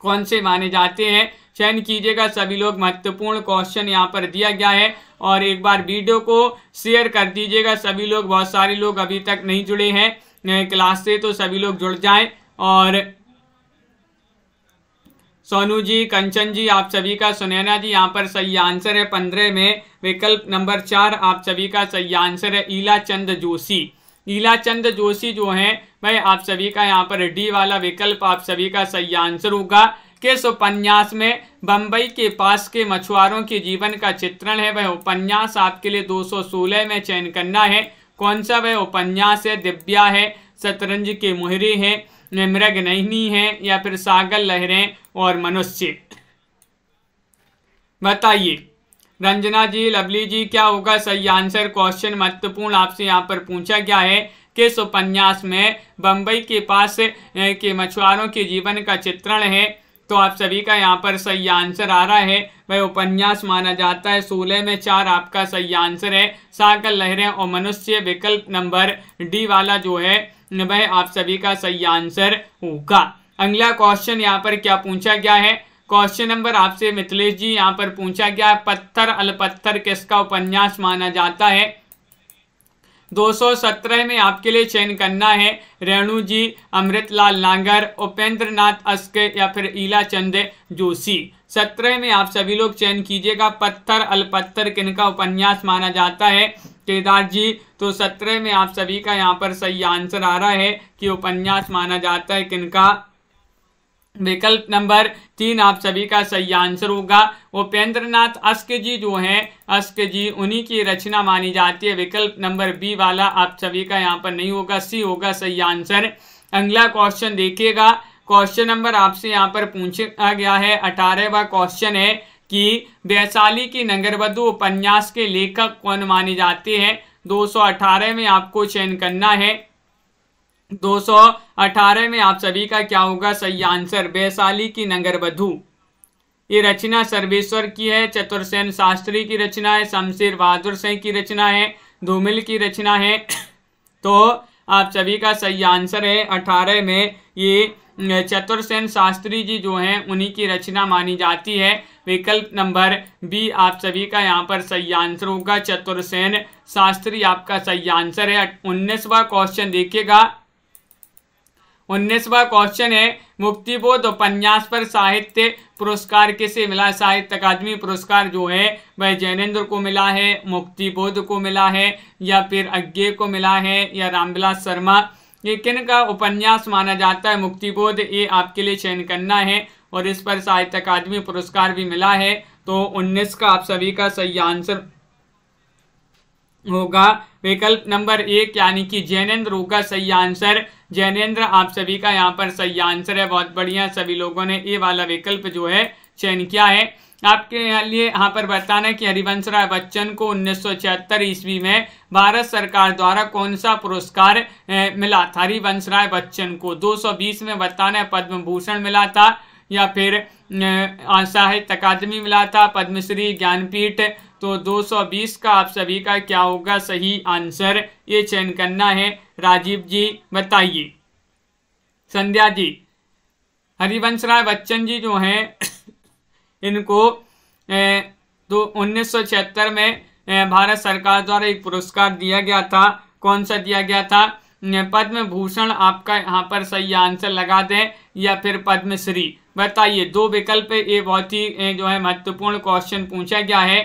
Speaker 1: कौन से माने जाते हैं चयन कीजिएगा सभी लोग महत्वपूर्ण क्वेश्चन यहाँ पर दिया गया है और एक बार वीडियो को शेयर कर दीजिएगा सभी लोग बहुत सारे लोग अभी तक नहीं जुड़े हैं क्लास से तो सभी लोग जुड़ जाएं और सोनू जी कंचन जी आप सभी का सुनैना जी यहाँ पर सही आंसर है पंद्रह में विकल्प नंबर चार आप सभी का सही आंसर है ईला चंद जोशी ईला चंद जोशी जो हैं भाई आप सभी का यहाँ पर डी वाला विकल्प आप सभी का सही आंसर होगा के उपन्यास में बम्बई के पास के मछुआरों के जीवन का चित्रण है वह उपन्यास आपके लिए 216 में चयन करना है कौन सा वह उपन्यास है दिव्या है शतरंज के मुहरे है मृग नहनी है या फिर सागर लहरें और मनुष्य बताइए रंजना जी लवली जी क्या होगा सही आंसर क्वेश्चन महत्वपूर्ण आपसे यहाँ पर पूछा गया है किस उपन्यास में बम्बई के पास के मछुआरों के जीवन का चित्रण है तो आप सभी का यहाँ पर सही आंसर आ रहा है वह उपन्यास माना जाता है सोलह में चार आपका सही आंसर है सागर लहरें और मनुष्य विकल्प नंबर डी वाला जो है वह आप सभी का सही आंसर होगा अगला क्वेश्चन यहाँ पर क्या पूछा गया है क्वेश्चन नंबर आपसे मिथिलेश जी यहाँ पर पूछा गया है पत्थर अलपत्थर किसका उपन्यास माना जाता है 217 में आपके लिए चयन करना है रेणु जी अमृतलाल नागर उपेंद्र नाथ अस्क या फिर ईला चंद जोशी सत्रह में आप सभी लोग चयन कीजिएगा पत्थर किन का उपन्यास माना जाता है केदार जी तो सत्रह में आप सभी का यहाँ पर सही आंसर आ रहा है कि उपन्यास माना जाता है किनका विकल्प नंबर तीन आप सभी का सही आंसर होगा उपेंद्र नाथ अस्क जी जो हैं अस्क जी उन्हीं की रचना मानी जाती है विकल्प नंबर बी वाला आप सभी का यहाँ पर नहीं होगा सी होगा सही आंसर अगला क्वेश्चन देखिएगा क्वेश्चन नंबर आपसे यहाँ पर पूछा गया है अठारहवा क्वेश्चन है कि वैशाली की नगरवधु उपन्यास के लेखक कौन माने जाते हैं दो में आपको चयन करना है 218 में आप सभी का क्या होगा सही आंसर वैशाली की नगर वधु ये रचना सर्वेश्वर की है चतुर्सेन शास्त्री की रचना है शमशेर बहादुर सिंह की रचना है धूमिल की रचना है तो आप सभी का सही आंसर है अठारह में ये चतुर्सेन शास्त्री जी जो हैं उन्हीं की रचना मानी जाती है विकल्प नंबर बी आप सभी का यहाँ पर सही आंसर होगा चतुर्सेन शास्त्री आपका सही आंसर है उन्नीसवा क्वेश्चन देखिएगा उन्नीसवा क्वेश्चन है मुक्तिबोध बोध उपन्यास पर साहित्य पुरस्कार किसे मिला साहित्य अकादमी पुरस्कार जो है वह जैनेन्द्र को मिला है मुक्तिबोध को मिला है या फिर अज्ञे को मिला है या रामविलास शर्मा ये किन का उपन्यास माना जाता है मुक्तिबोध ये आपके लिए चयन करना है और इस पर साहित्य अकादमी पुरस्कार भी मिला है तो उन्नीस का आप सभी का सही आंसर होगा विकल्प नंबर एक यानी कि जैनेन्द्र होगा सही आंसर जैनेन्द्र आप सभी का यहाँ पर सही आंसर है बहुत बढ़िया सभी लोगों ने ये वाला विकल्प जो है चयन किया है आपके लिए यहाँ पर बताना है कि हरिवंश राय बच्चन को उन्नीस ईस्वी में भारत सरकार द्वारा कौन सा पुरस्कार मिला था हरिवंश राय बच्चन को 220 में बताना है पद्म भूषण मिला था या फिर साहित्य अकादमी मिला था पद्मश्री ज्ञानपीठ तो 220 का आप सभी का क्या होगा सही आंसर ये चयन करना है राजीव जी बताइए संध्या जी हरिवंश राय बच्चन जी जो हैं इनको ए, तो उन्नीस में भारत सरकार द्वारा एक पुरस्कार दिया गया था कौन सा दिया गया था पद्म भूषण आपका यहाँ पर सही आंसर लगा दें या फिर पद्मश्री बताइए दो विकल्प ये बहुत ही जो है महत्वपूर्ण क्वेश्चन पूछा गया है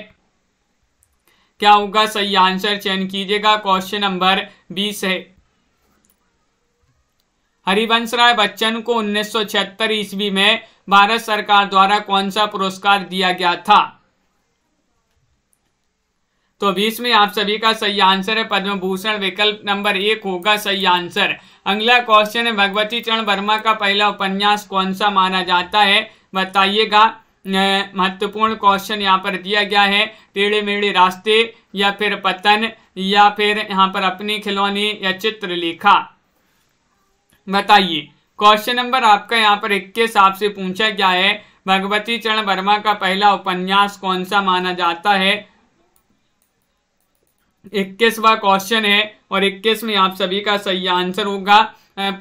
Speaker 1: क्या होगा सही आंसर चयन कीजिएगा क्वेश्चन नंबर बीस है हरिवंश राय बच्चन को 1976 ईस्वी में भारत सरकार द्वारा कौन सा पुरस्कार दिया गया था तो बीस में आप सभी का सही आंसर है पद्म भूषण विकल्प नंबर एक होगा सही आंसर अगला क्वेश्चन है भगवती चरण वर्मा का पहला उपन्यास कौन सा माना जाता है बताइएगा महत्वपूर्ण क्वेश्चन यहाँ पर दिया गया है टेढ़े मेढ़े रास्ते या फिर पतन या फिर यहाँ पर अपने खिलौने या चित्र लेखा बताइए क्वेश्चन नंबर आपका यहाँ पर इक्कीस आपसे पूछा गया है भगवती चरण वर्मा का पहला उपन्यास कौन सा माना जाता है इक्कीसवा क्वेश्चन है और इक्कीस में आप सभी का सही आंसर होगा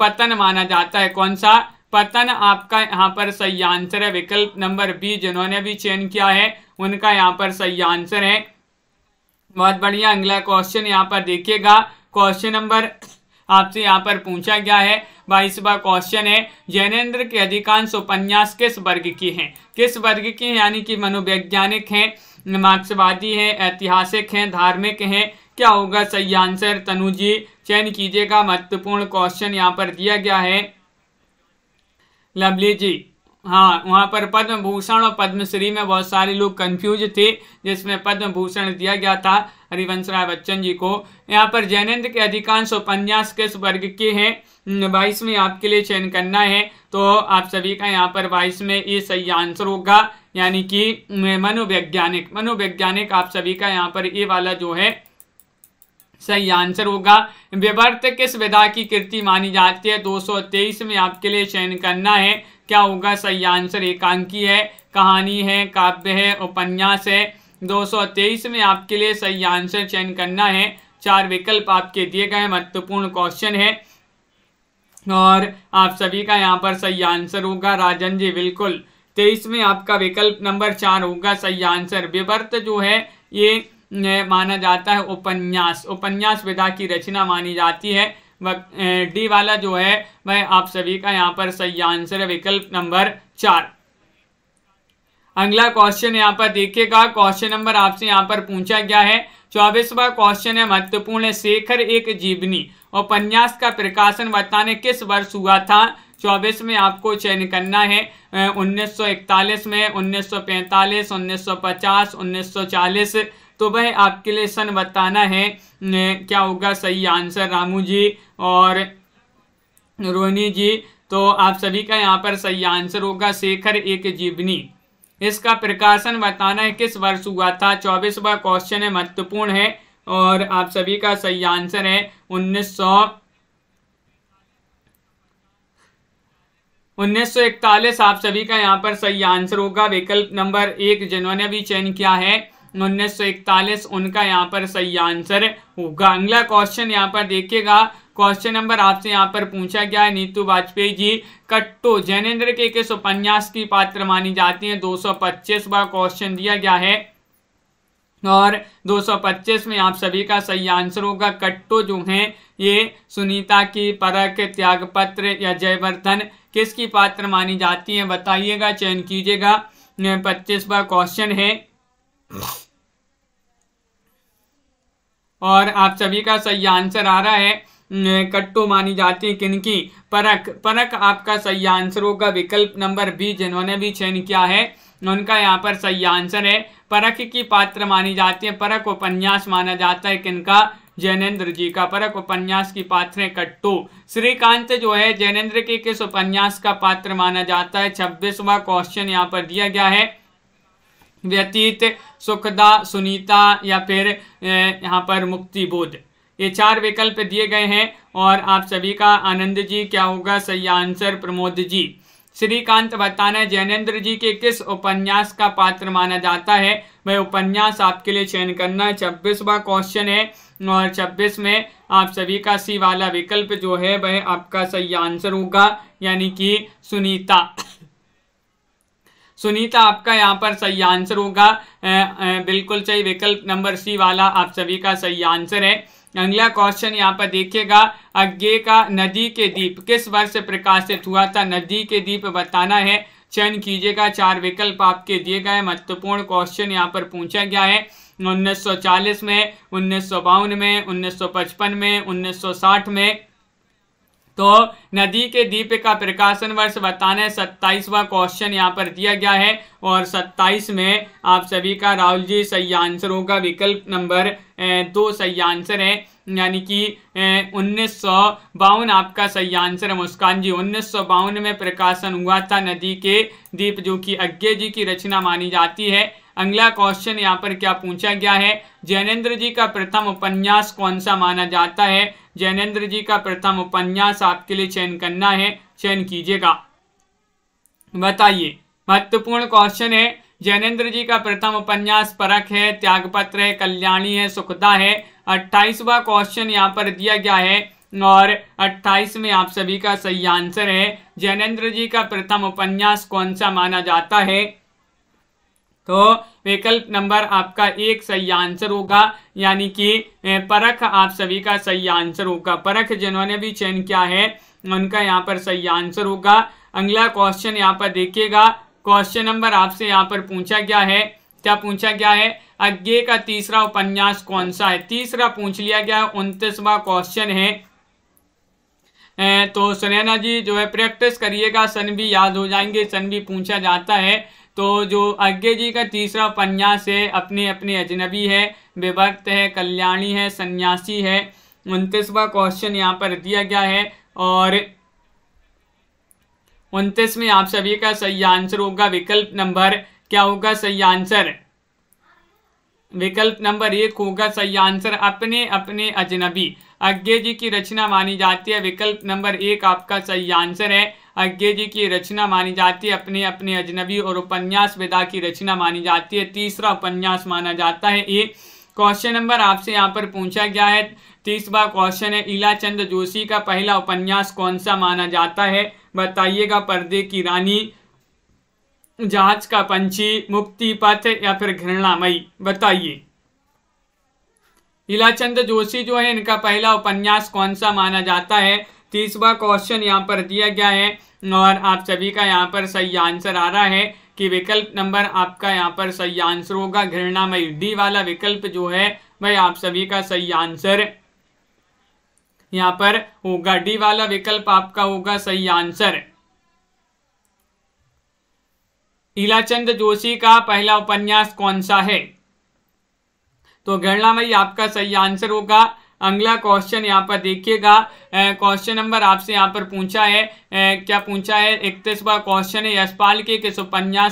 Speaker 1: पतन माना जाता है कौन सा पतन आपका यहाँ पर सही आंसर है विकल्प नंबर बी जिन्होंने भी चयन किया है उनका यहाँ पर सही आंसर है बहुत बढ़िया अगला क्वेश्चन यहाँ पर देखिएगा क्वेश्चन नंबर आपसे यहाँ पर पूछा गया है बाईसवा क्वेश्चन है जैनेन्द्र के अधिकांश उपन्यास किस वर्ग की हैं किस वर्ग की हैं यानी कि मनोवैज्ञानिक हैं मार्क्सवादी हैं ऐतिहासिक हैं धार्मिक हैं क्या होगा सही आंसर तनुजी चयन कीजिएगा महत्वपूर्ण क्वेश्चन यहाँ पर दिया गया है लवली जी हाँ वहाँ पर पद्म भूषण और पद्मश्री में बहुत सारे लोग कंफ्यूज थे जिसमें पद्म भूषण दिया गया था हरिवंश राय बच्चन जी को यहाँ पर जैनेन्द्र के अधिकांश उपन्यास किस वर्ग के हैं बाईस में आपके लिए चयन करना है तो आप सभी का यहाँ पर बाईस में ये सही आंसर होगा यानी कि मनोवैज्ञानिक मनोवैज्ञानिक आप सभी का यहाँ पर ये वाला जो है सही आंसर होगा विवर्त किस विधा की कृति मानी जाती है 223 में आपके लिए चयन करना है क्या होगा सही आंसर एकांकी है कहानी है काव्य है उपन्यास है 223 में आपके लिए सही आंसर चयन करना है चार विकल्प आपके दिए गए महत्वपूर्ण क्वेश्चन है और आप सभी का यहाँ पर सही आंसर होगा राजन जी बिल्कुल तेईस में आपका विकल्प नंबर चार होगा सही आंसर विवर्त जो है ये माना जाता है उपन्यास उपन्यास विधा की रचना मानी जाती है डी वाला जो है वह आप सभी का यहाँ पर सही आंसर है विकल्प नंबर चार अगला क्वेश्चन यहाँ पर देखिएगा क्वेश्चन नंबर आपसे यहाँ पर पूछा गया है चौबीसवा क्वेश्चन है महत्वपूर्ण शेखर एक जीवनी उपन्यास का प्रकाशन बताने किस वर्ष हुआ था चौबीस में आपको चयन करना है 1941 में 1945, 1950, 1940 तो वह आपके लिए सन बताना है क्या होगा सही आंसर रामू जी और रोहिणी जी तो आप सभी का यहाँ पर सही आंसर होगा शेखर एक जीवनी इसका प्रकाशन बताना है किस वर्ष हुआ था चौबीसवा क्वेश्चन है महत्वपूर्ण है और आप सभी का सही आंसर है उन्नीस सौ उन्नीस आप सभी का यहाँ पर सही आंसर होगा विकल्प नंबर एक जिन्होंने भी चयन किया है उन्नीस उनका यहाँ पर सही आंसर होगा अगला क्वेश्चन यहाँ पर देखिएगा क्वेश्चन नंबर आपसे यहाँ पर पूछा गया है नीतू वाजपेयी जी कट्टो जैनेन्द्र के किस उपन्यास की पात्र मानी जाती है 225 बार क्वेश्चन दिया गया है और 225 में आप सभी का सही आंसर होगा कट्टो जो है ये सुनीता की परख त्यागपत्र या जयवर्धन किसकी पात्र मानी जाती है बताइएगा चयन कीजिएगा पच्चीस बार क्वेश्चन है और आप सभी का सही आंसर आ रहा है कट्टू मानी जाती है किनकी परख परख आपका सही आंसर होगा विकल्प नंबर बी जिन्होंने भी चयन किया है उनका यहाँ पर सही आंसर है परख की पात्र मानी जाती है परख उपन्यास माना जाता है किनका जैनेन्द्र जी का परख उपन्यास की पात्र है कट्टू श्रीकांत जो है जैनेन्द्र के किस उपन्यास का पात्र माना जाता है छब्बीसवा क्वेश्चन यहाँ पर दिया गया है व्यतीत सुखदा सुनीता या फिर यहाँ पर मुक्ति बोध ये चार विकल्प दिए गए हैं और आप सभी का आनंद जी क्या होगा सही आंसर प्रमोद जी श्रीकांत बताना जैनेन्द्र जी के किस उपन्यास का पात्र माना जाता है वह उपन्यास आपके लिए चयन करना छब्बीसवा क्वेश्चन है और छब्बीस में आप सभी का सी वाला विकल्प जो है वह आपका सही आंसर होगा यानी कि सुनीता सुनीता आपका यहाँ पर सही आंसर होगा बिल्कुल सही विकल्प नंबर सी वाला आप सभी का सही आंसर है अगला क्वेश्चन यहाँ पर देखिएगा अज्ञे का नदी के दीप किस वर्ष प्रकाशित हुआ था नदी के दीप बताना है चयन कीजिएगा चार विकल्प आपके दिए गए महत्वपूर्ण क्वेश्चन यहाँ पर पूछा गया है 1940 में उन्नीस में 1955 में 1960 में तो नदी के दीप का प्रकाशन वर्ष बताना है सत्ताईसवा क्वेश्चन यहाँ पर दिया गया है और सत्ताईस में आप सभी का राहुल जी सही आंसर होगा विकल्प नंबर दो सही आंसर है यानी कि उन्नीस आपका सही आंसर है मुस्कान जी उन्नीस में प्रकाशन हुआ था नदी के दीप जो कि अज्ञे जी की रचना मानी जाती है अगला क्वेश्चन यहाँ पर क्या पूछा गया है जैनेन्द्र जी का प्रथम उपन्यास कौन सा माना जाता है जैनेन्द्र जी का प्रथम उपन्यास आपके लिए चयन करना है चयन कीजिएगा बताइए महत्वपूर्ण क्वेश्चन है जैनेन्द्र जी का प्रथम उपन्यास परख है त्यागपत्र है कल्याणी है सुखदा है अट्ठाईसवा क्वेश्चन यहाँ पर दिया गया है और 28 में आप सभी का सही आंसर है जैनेन्द्र जी का प्रथम उपन्यास कौन सा माना जाता है तो विकल्प नंबर आपका एक सही आंसर होगा यानी कि परख आप सभी का सही आंसर होगा परख जिन्होंने भी चयन किया है उनका यहाँ पर सही आंसर होगा अगला क्वेश्चन यहाँ पर देखिएगा क्वेश्चन नंबर आपसे यहाँ पर पूछा गया है क्या पूछा गया है अज्ञे का तीसरा उपन्यास कौन सा है तीसरा पूछ लिया गया है उनतीसवा क्वेश्चन है तो सुनैना जी जो है प्रैक्टिस करिएगा सन भी याद हो जाएंगे सन भी पूछा जाता है तो जो अज्ञे जी का तीसरा उपन्यास है अपनी अपनी अजनबी है विभक्त है कल्याणी है सन्यासी है उनतीसवा क्वेश्चन यहाँ पर दिया गया है और उनतीस में आप सभी का सही आंसर होगा विकल्प नंबर क्या होगा सही आंसर विकल्प नंबर एक होगा सही आंसर अपने अपने अजनबी अज्ञे जी की रचना मानी जाती है विकल्प नंबर एक आपका सही आंसर है अज्ञे जी की रचना मानी जाती है अपने अपने अजनबी और उपन्यास विदा की रचना मानी जाती है तीसरा उपन्यास माना जाता है ये क्वेश्चन नंबर आपसे यहाँ पर पूछा गया है तीसरा क्वेश्चन है इलाचंद जोशी का पहला उपन्यास कौन सा माना जाता है बताइएगा पर्दे की रानी जहाज का पंछी मुक्ति पथ या फिर घृणामयी बताइए लीलाचंद जोशी जो है इनका पहला उपन्यास कौन सा माना जाता है तीसवा क्वेश्चन यहाँ पर दिया गया है और आप सभी का यहाँ पर सही आंसर आ रहा है कि विकल्प नंबर आपका यहाँ पर सही आंसर होगा घृणामय डी वाला विकल्प जो है भाई आप सभी का सही आंसर यहाँ पर होगा डी वाला विकल्प आपका होगा सही आंसर इलाचंद जोशी का पहला उपन्यास कौन सा है तो गणना भाई आपका सही आंसर होगा अगला क्वेश्चन यहाँ पर देखिएगा क्वेश्चन नंबर आपसे यहाँ पर पूछा है ए, क्या पूछा है इकतीसवा क्वेश्चन है यशपाल के एक सौ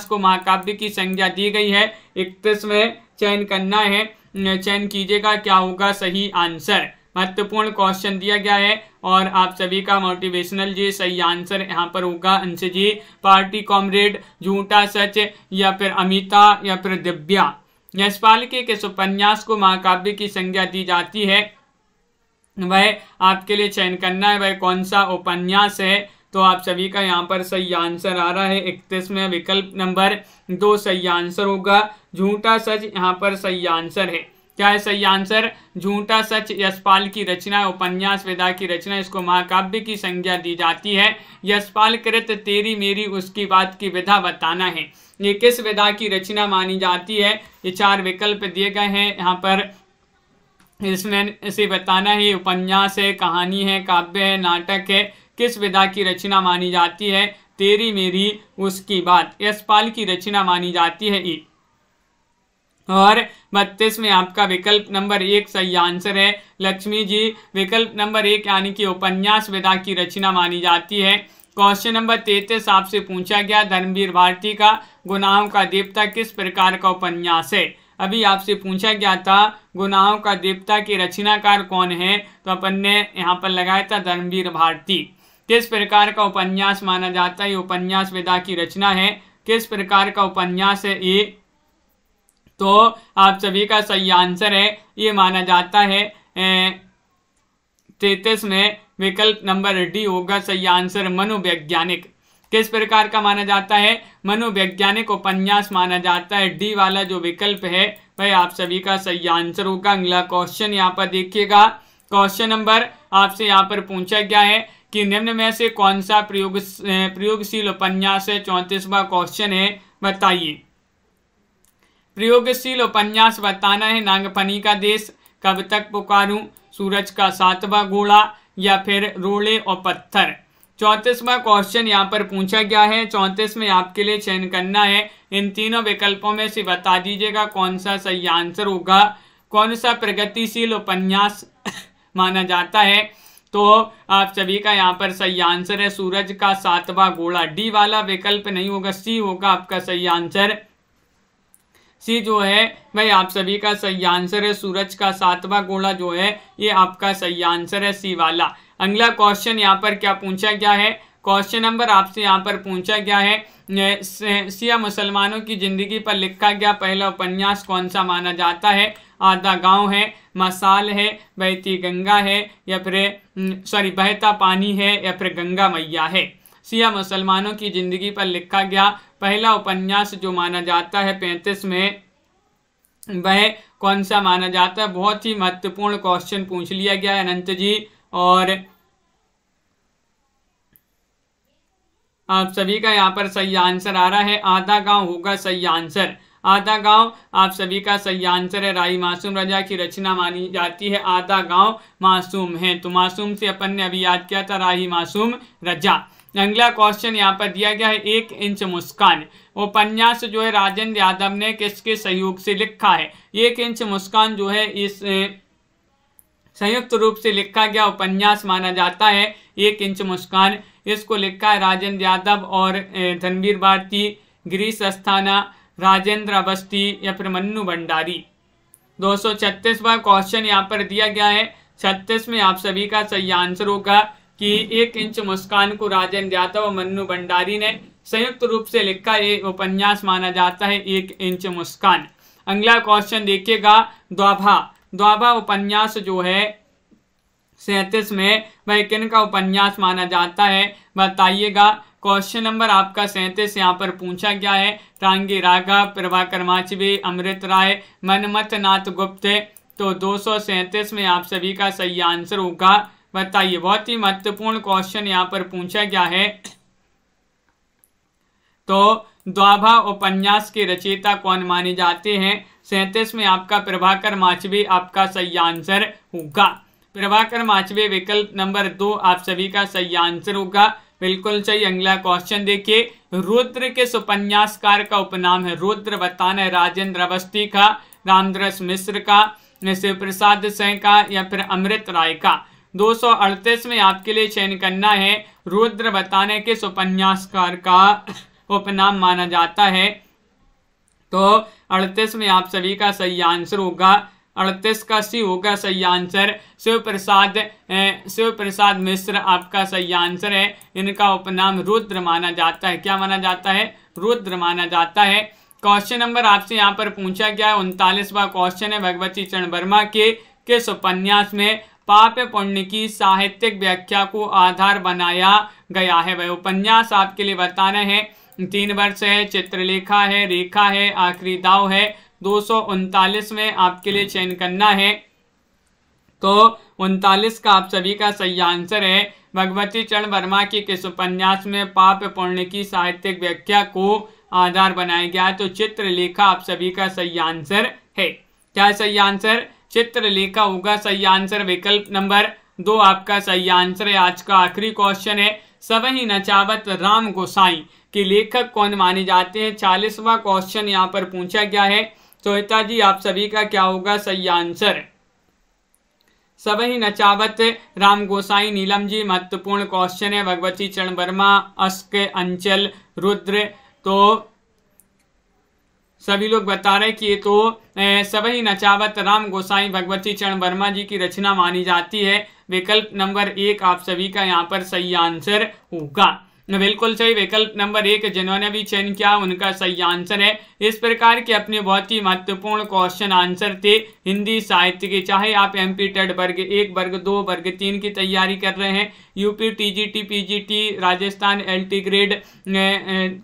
Speaker 1: को महाकाव्य की संज्ञा दी गई है इकतीस में चयन करना है चयन कीजिएगा क्या होगा सही आंसर महत्वपूर्ण क्वेश्चन दिया गया है और आप सभी का मोटिवेशनल जी सही आंसर यहाँ पर होगा अंश जी पार्टी कॉमरेड झूठा सच या फिर अमिता या फिर दिव्या यशपाल के उपन्यास को महाकाव्य की संज्ञा दी जाती है वह आपके लिए चयन करना है वह कौन सा उपन्यास है तो आप सभी का यहाँ पर सही आंसर आ रहा है इकतीस में विकल्प नंबर दो सही आंसर होगा झूठा सच यहाँ पर सही आंसर है क्या है सही आंसर झूठा सच यशपाल की रचना उपन्यास विदा की रचना इसको महाकाव्य की संज्ञा दी जाती है यशपाल कृत तेरी मेरी उसकी बात की विधा बताना है ये किस विधा की रचना मानी जाती है ये चार विकल्प दिए गए हैं यहाँ पर इसमें इसे बताना है उपन्यास है कहानी है काव्य है नाटक है किस विधा की रचना मानी जाती है तेरी मेरी उसकी बात यशपाल की रचना मानी जाती है ई और बत्तीस में आपका विकल्प नंबर एक सही आंसर है लक्ष्मी जी विकल्प नंबर एक यानी कि उपन्यास विधा की रचना मानी जाती है क्वेश्चन नंबर तैतीस आपसे पूछा गया धर्मवीर भारती का गुनाहों का देवता किस प्रकार का उपन्यास है अभी आपसे पूछा गया था गुनाहों का देवता के रचनाकार कौन है तो अपन ने यहाँ पर लगाया था धर्मवीर भारती किस प्रकार का उपन्यास माना जाता है ये उपन्यास विधा की रचना है किस प्रकार का उपन्यास है ये तो आप सभी का सही आंसर है ये माना जाता है तैतीस में विकल्प नंबर डी होगा सही आंसर मनोवैज्ञानिक किस प्रकार का माना जाता है मनोवैज्ञानिक उपन्यास माना जाता है डी वाला जो विकल्प है वह आप सभी का सही आंसर होगा अगला क्वेश्चन यहाँ पर देखिएगा क्वेश्चन नंबर आपसे यहाँ पर पूछा गया है कि निम्न में से कौन सा प्रयोग प्रयोगशील उपन्यास है चौंतीसवा क्वेश्चन है बताइए प्रयोगशील उपन्यास बताना है नागफनी का देश कब तक पुकारूं सूरज का सातवा घोड़ा या फिर रोड़े और पत्थर चौंतीसवा क्वेश्चन यहाँ पर पूछा गया है चौंतीस में आपके लिए चयन करना है इन तीनों विकल्पों में से बता दीजिएगा कौन सा सही आंसर होगा कौन सा प्रगतिशील उपन्यास माना जाता है तो आप सभी का यहाँ पर सही आंसर है सूरज का सातवां गोला डी वाला विकल्प नहीं होगा सी होगा आपका सही आंसर सी जो है भाई आप सभी का सही आंसर है सूरज का सातवां गोला जो है ये आपका सही आंसर है सी वाला अगला क्वेश्चन यहाँ पर क्या पूछा गया है क्वेश्चन नंबर आपसे यहाँ पर पूछा गया है सिया मुसलमानों की ज़िंदगी पर लिखा गया पहला उपन्यास कौन सा माना जाता है आधा गांव है मसाल है बहती गंगा है या फिर सॉरी बहता पानी है या फिर गंगा मैया है सिया मुसलमानों की ज़िंदगी पर लिखा गया पहला उपन्यास जो माना जाता है पैंतीस में वह कौन सा माना जाता है बहुत ही महत्वपूर्ण क्वेश्चन पूछ लिया गया है अनंत जी और आप सभी का यहाँ पर सही आंसर आ रहा है आधा गांव होगा सही आंसर आधा गांव आप सभी का सही आंसर है राई मासूम राजा की रचना मानी जाती है आधा गांव मासूम है तो मासूम से अपन ने अभी याद किया था राही मासूम रजा अगला क्वेश्चन यहाँ पर दिया गया है एक इंच मुस्कान उपन्यास जो है राजेंद्र यादव ने किसके सहयोग से लिखा है एक इंच मुस्कान जो है इस संयुक्त रूप से लिखा गया उपन्यास माना जाता है एक इंच मुस्कान इसको लिखा है राजेंद्र यादव और धनवीर भारती गिरीश अस्थाना राजेंद्र अवस्थी या फिर मन्नू भंडारी दो सौ छत्तीसवा क्वेश्चन यहाँ पर दिया गया है छत्तीस में आप सभी का सही आंसर होगा कि एक इंच मुस्कान को राजन जाता मन्नू भंडारी ने संयुक्त रूप से लिखा ये उपन्यास माना जाता है एक इंच मुस्कान अगला क्वेश्चन देखिएगा द्वाभा द्वाभा उपन्यास जो है सैतीस में वह किन का उपन्यास माना जाता है बताइएगा क्वेश्चन नंबर आपका सैंतीस यहाँ पर पूछा गया है रांगी राघा प्रभाकर माचवी अमृत राय मनमथ नाथ गुप्त तो दो में आप सभी का सही आंसर होगा बताइए बहुत ही महत्वपूर्ण क्वेश्चन यहाँ पर पूछा गया है तो द्वाभा उपन्यास के रचयिता कौन माने जाते हैं सैंतीस में आपका प्रभाकर माचवे आपका सही आंसर होगा प्रभाकर माचवे विकल्प नंबर दो आप सभी का सही आंसर होगा बिल्कुल सही अगला क्वेश्चन देखिए रुद्र के उपन्यासकार का उपनाम है रुद्र बताना है राजेंद्र अवस्थी का रामद्रस मिश्र का शिव प्रसाद सिंह का या फिर अमृत राय का दो में आपके लिए चयन करना है रुद्र बताने के उपन्यासकार का उपनाम माना जाता है तो अड़तीस में आप सभी का सही आंसर होगा अड़तीस का सी होगा सही आंसर शिव प्रसाद शिव प्रसाद मिश्र आपका सही आंसर है इनका उपनाम रुद्र माना जाता है क्या माना जाता है रुद्र माना जाता है क्वेश्चन नंबर आपसे यहाँ पर पूछा गया है उनतालीसवा क्वेश्चन है भगवती चरण वर्मा के किस उपन्यास में पाप पुण्य की साहित्यिक व्याख्या को आधार बनाया गया है वह उपन्यास आपके लिए बताना है तीन वर्ष है चित्रलेखा है रेखा है आखिरी दाव है दो में आपके लिए चयन करना है तो उनतालीस का आप सभी का सही आंसर है भगवती चरण वर्मा के किस उपन्यास में पाप पुण्य की साहित्यिक व्याख्या को आधार बनाया गया तो चित्रलेखा आप सभी का सही आंसर है क्या सही आंसर चित्रलेखा होगा सही आंसर विकल्प नंबर दो आपका सही आंसर है आज का आखिरी क्वेश्चन है सवही नचावत राम गोसाई के लेखक कौन माने जाते हैं चालीसवा क्वेश्चन यहाँ पर पूछा गया है श्वेता जी आप सभी का क्या होगा सही आंसर सवही नचावत राम गोसाई नीलम जी महत्वपूर्ण क्वेश्चन है भगवती चरण वर्मा अस्क अंचल रुद्र तो सभी लोग बता रहे कि ये तो सभी नचावत राम गोसाई भगवती चरण वर्मा जी की रचना मानी जाती है विकल्प नंबर एक आप सभी का यहाँ पर सही आंसर होगा बिल्कुल सही विकल्प नंबर एक जिन्होंने भी चयन किया उनका सही आंसर है इस प्रकार के अपने बहुत ही महत्वपूर्ण क्वेश्चन आंसर थे हिंदी साहित्य के चाहे आप एम पी टेड वर्ग एक वर्ग दो वर्ग तीन की तैयारी कर रहे हैं UP TGT PGT Rajasthan LT grade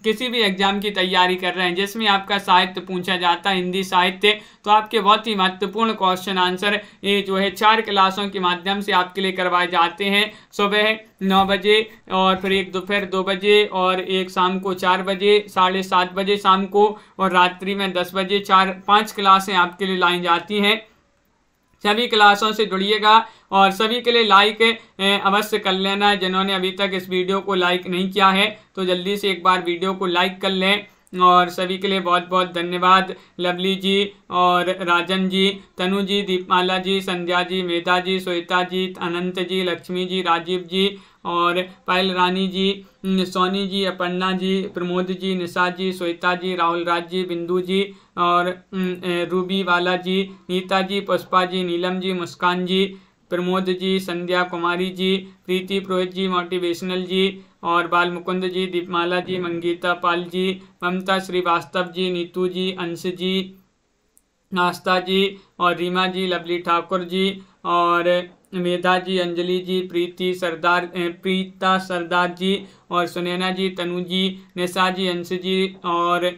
Speaker 1: किसी भी एग्जाम की तैयारी कर रहे हैं जिसमें आपका साहित्य पूछा जाता है हिंदी साहित्य तो आपके बहुत ही महत्वपूर्ण क्वेश्चन आंसर ये जो है चार क्लासों के माध्यम से आपके लिए करवाए जाते हैं सुबह नौ बजे और फिर एक दोपहर दो बजे और एक शाम को चार बजे साढ़े सात बजे शाम को और रात्रि में दस बजे चार पांच क्लासें आपके लिए लाई जाती हैं सभी क्लासों से जुड़िएगा और सभी के लिए लाइक अवश्य कर लेना जिन्होंने अभी तक इस वीडियो को लाइक नहीं किया है तो जल्दी से एक बार वीडियो को लाइक कर लें और सभी के लिए बहुत बहुत धन्यवाद लवली जी और राजन जी तनु जी दीपमाला जी संध्या जी मेधा जी श्वेता जी अनंत जी लक्ष्मी जी राजीव जी और पायल रानी जी सोनी जी अपर्णा जी प्रमोद जी निशा जी श्वेता जी राहुल राज जी बिंदु जी और रूबी वाला जी नीता जी पुष्पा जी नीलम जी मुस्कान जी प्रमोद जी संध्या कुमारी जी प्रीति पुरोहित जी मोटिवेशनल जी और बाल मुकुंद जी दीपमाला जी मंगीता पाल जी ममता श्रीवास्तव जी नीतू जी अंश जी आस्था जी और रीमा जी लवली ठाकुर जी और मेधा जी अंजलि जी प्रीति सरदार प्रीता सरदार जी और सुनैना जी तनु जी निशा जी अंश जी और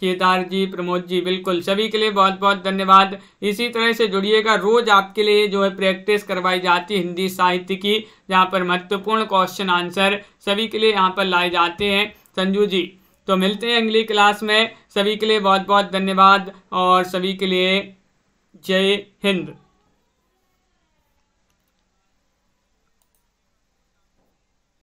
Speaker 1: केदार जी प्रमोद जी बिल्कुल सभी के लिए बहुत बहुत धन्यवाद इसी तरह से जुड़िएगा रोज आपके लिए जो है प्रैक्टिस करवाई जाती है हिंदी साहित्य की जहाँ पर महत्वपूर्ण क्वेश्चन आंसर सभी के लिए यहाँ पर लाए जाते हैं संजू जी तो मिलते हैं अगली क्लास में सभी के लिए बहुत बहुत धन्यवाद और सभी के लिए जय हिंद